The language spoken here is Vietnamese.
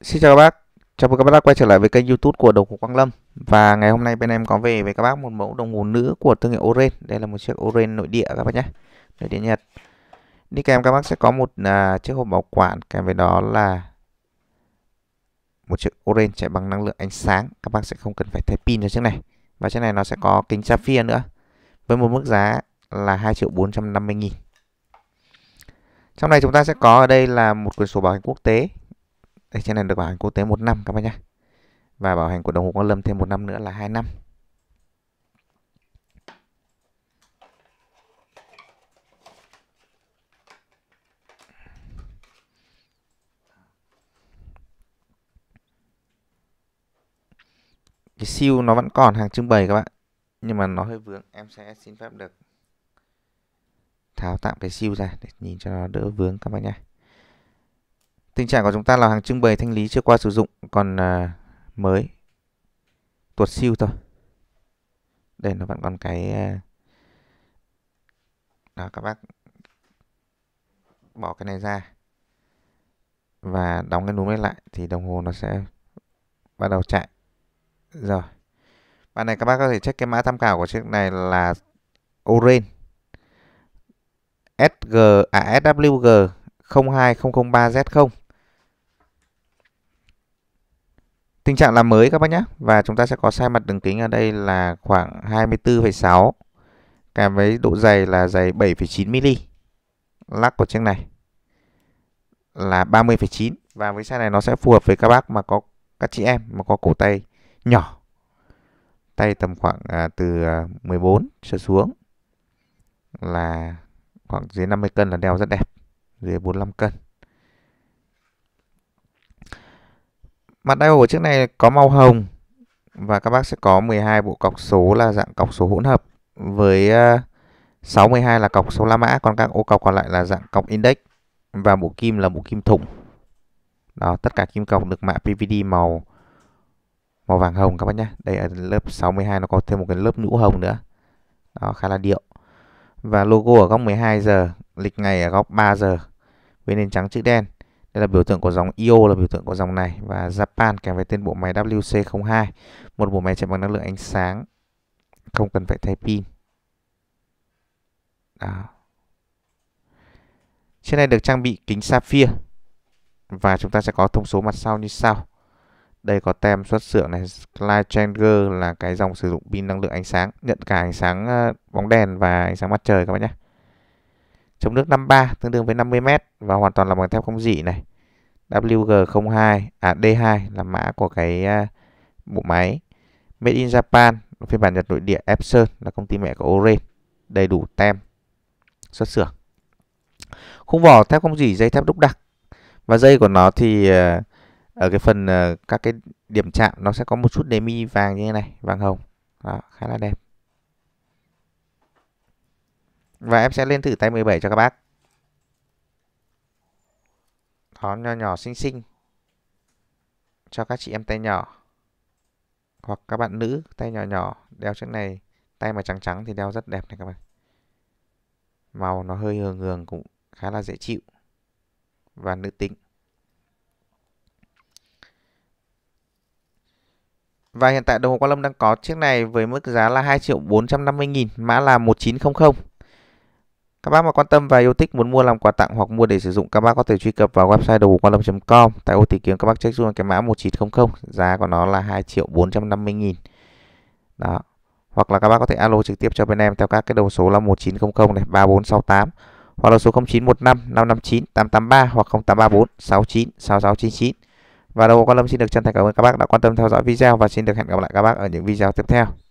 Xin chào các bác, chào mừng các bác đã quay trở lại với kênh youtube của Đồng Hồ Quang Lâm Và ngày hôm nay bên em có về với các bác một mẫu đồng hồ nữ của thương hiệu Orange Đây là một chiếc Orange nội địa các bác nhé, nội địa Nhật Đi kèm các bác sẽ có một uh, chiếc hộp bảo quản kèm với đó là Một chiếc Orange chạy bằng năng lượng ánh sáng Các bác sẽ không cần phải thay pin cho chiếc này Và chiếc này nó sẽ có kính sapphire nữa Với một mức giá là 2 triệu 450 nghìn trong này chúng ta sẽ có ở đây là một quyển sổ bảo hành quốc tế đây, trên này được bảo hành quốc tế 1 năm các bạn nhé. Và bảo hành của đồng hồ Quang Lâm thêm 1 năm nữa là 2 năm. cái siêu nó vẫn còn hàng trưng bày các bạn nhưng mà nó hơi vướng em sẽ xin phép được tháo tạm cái siêu ra để nhìn cho nó đỡ vướng các bạn nhé Tình trạng của chúng ta là hàng trưng bày thanh lý chưa qua sử dụng còn à, mới. Tuột siêu thôi. Đây nó vẫn còn cái à, đó các bác bỏ cái này ra và đóng cái núm này lại thì đồng hồ nó sẽ bắt đầu chạy. Rồi. Bạn này các bác có thể check cái mã tham khảo của chiếc này là Orange SG à, SWG 02003Z0 Tình trạng làm mới các bác nhé. Và chúng ta sẽ có sai mặt đường kính ở đây là khoảng 24,6 kèm với độ dày là dày 7,9 mm. Lắc của chiếc này là 30,9 và với size này nó sẽ phù hợp với các bác mà có các chị em mà có cổ tay nhỏ. Tay tầm khoảng à, từ 14 à, trở xuống là khoảng dưới 50 cân là đeo rất đẹp, dưới 45 cân. Mặt đai ổ chiếc này có màu hồng và các bác sẽ có 12 bộ cọc số là dạng cọc số hỗn hợp với 612 ờ, là cọc số la mã còn các ô cọc còn lại là dạng cọc index và bộ kim là bộ kim thủng. Đó, tất cả kim cọc được mạ PVD màu màu vàng hồng các bác nhé. Đây ở lớp 62 nó có thêm một cái lớp nhũ hồng nữa. Đó, khá là điệu. Và logo ở góc 12 giờ, lịch ngày ở góc 3 giờ. Với nền trắng chữ đen. Đây là biểu tượng của dòng IO là biểu tượng của dòng này và Japan kèm với tên bộ máy WC02, một bộ máy chạy bằng năng lượng ánh sáng, không cần phải thay pin. Đó. Trên này được trang bị kính sapphire và chúng ta sẽ có thông số mặt sau như sau. Đây có tem xuất xưởng này, Light Changer là cái dòng sử dụng pin năng lượng ánh sáng, nhận cả ánh sáng ờ, bóng đèn và ánh sáng mặt trời các bạn nhé. Chống nước 53 tương đương với 50m và hoàn toàn là bằng thép không dỉ này. WG02 à D2 là mã của cái à, bộ máy. Made in Japan, phiên bản Nhật nội địa Epson là công ty mẹ của Oren. Đầy đủ tem xuất xưởng. Khung vỏ thép không dỉ dây thép đúc đặc. Và dây của nó thì à, ở cái phần à, các cái điểm chạm nó sẽ có một chút đề mi vàng như thế này, vàng hồng. Đó, khá là đẹp. Và em sẽ lên thử tay 17 cho các bác. Đó, nho nhỏ xinh xinh. Cho các chị em tay nhỏ. Hoặc các bạn nữ tay nhỏ nhỏ. Đeo chiếc này, tay mà trắng trắng thì đeo rất đẹp này các bạn. Màu nó hơi hường hường cũng khá là dễ chịu. Và nữ tính. Và hiện tại đồng hồ Quang Lâm đang có chiếc này với mức giá là 2 triệu 450 nghìn, mã là 1900. Các bác mà quan tâm và yêu thích muốn mua làm quà tặng hoặc mua để sử dụng, các bác có thể truy cập vào website đầu quan lâm.com. Tại ô tìm kiếm các bác check luôn cái mã 1900, giá của nó là 2 triệu 450 nghìn. Đó. Hoặc là các bác có thể alo trực tiếp cho bên em theo các cái đầu số là 1900 này 3468 hoặc là số 0915 559 883 hoặc 0834 69 6699. Và đầu quan lâm xin được chân thành cảm ơn các bác đã quan tâm theo dõi video và xin được hẹn gặp lại các bác ở những video tiếp theo.